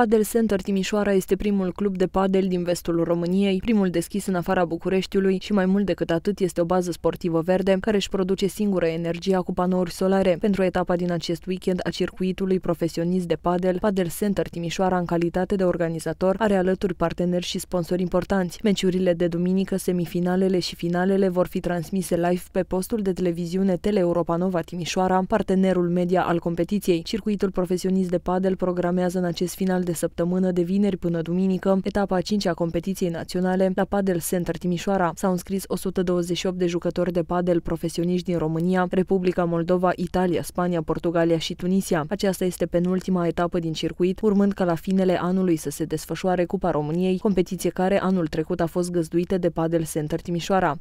Padel Center Timișoara este primul club de padel din vestul României, primul deschis în afara Bucureștiului și mai mult decât atât este o bază sportivă verde care își produce singură energia cu panouri solare. Pentru etapa din acest weekend a circuitului profesionist de padel, Padel Center Timișoara în calitate de organizator are alături parteneri și sponsori importanți. Meciurile de duminică, semifinalele și finalele vor fi transmise live pe postul de televiziune Europa Nova Timișoara, partenerul media al competiției. Circuitul profesionist de padel programează în acest final de săptămână de vineri până duminică, etapa 5 a competiției naționale la Padel Center Timișoara. S-au înscris 128 de jucători de padel profesioniști din România, Republica Moldova, Italia, Spania, Portugalia și Tunisia. Aceasta este penultima etapă din circuit, urmând ca la finele anului să se desfășoare Cupa României, competiție care anul trecut a fost găzduită de Padel Center Timișoara.